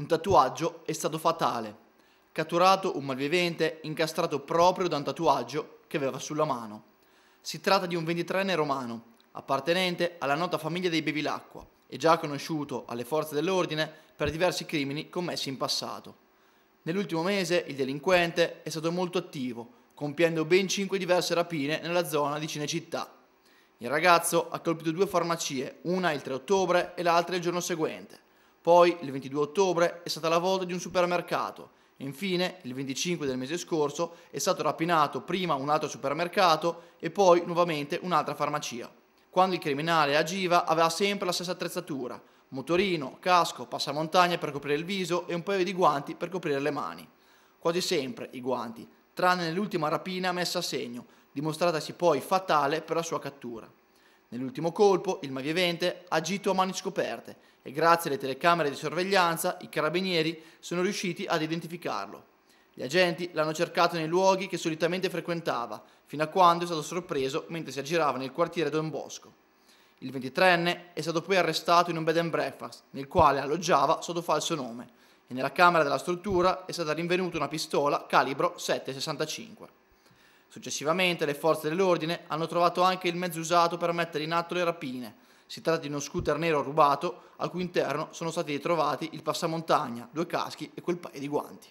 Un tatuaggio è stato fatale. Catturato un malvivente incastrato proprio da un tatuaggio che aveva sulla mano. Si tratta di un 23enne romano, appartenente alla nota famiglia dei Bevilacqua e già conosciuto alle forze dell'ordine per diversi crimini commessi in passato. Nell'ultimo mese il delinquente è stato molto attivo, compiendo ben 5 diverse rapine nella zona di Cinecittà. Il ragazzo ha colpito due farmacie, una il 3 ottobre e l'altra il giorno seguente. Poi, il 22 ottobre, è stata la volta di un supermercato. Infine, il 25 del mese scorso, è stato rapinato prima un altro supermercato e poi nuovamente un'altra farmacia. Quando il criminale agiva aveva sempre la stessa attrezzatura, motorino, casco, passamontagna per coprire il viso e un paio di guanti per coprire le mani. Quasi sempre i guanti, tranne nell'ultima rapina messa a segno, dimostratasi poi fatale per la sua cattura. Nell'ultimo colpo il malvivente ha agito a mani scoperte e grazie alle telecamere di sorveglianza i carabinieri sono riusciti ad identificarlo. Gli agenti l'hanno cercato nei luoghi che solitamente frequentava, fino a quando è stato sorpreso mentre si aggirava nel quartiere Don Bosco. Il 23enne è stato poi arrestato in un bed and breakfast, nel quale alloggiava sotto falso nome, e nella camera della struttura è stata rinvenuta una pistola calibro 765. Successivamente le forze dell'ordine hanno trovato anche il mezzo usato per mettere in atto le rapine. Si tratta di uno scooter nero rubato al cui interno sono stati ritrovati il passamontagna, due caschi e quel paio di guanti.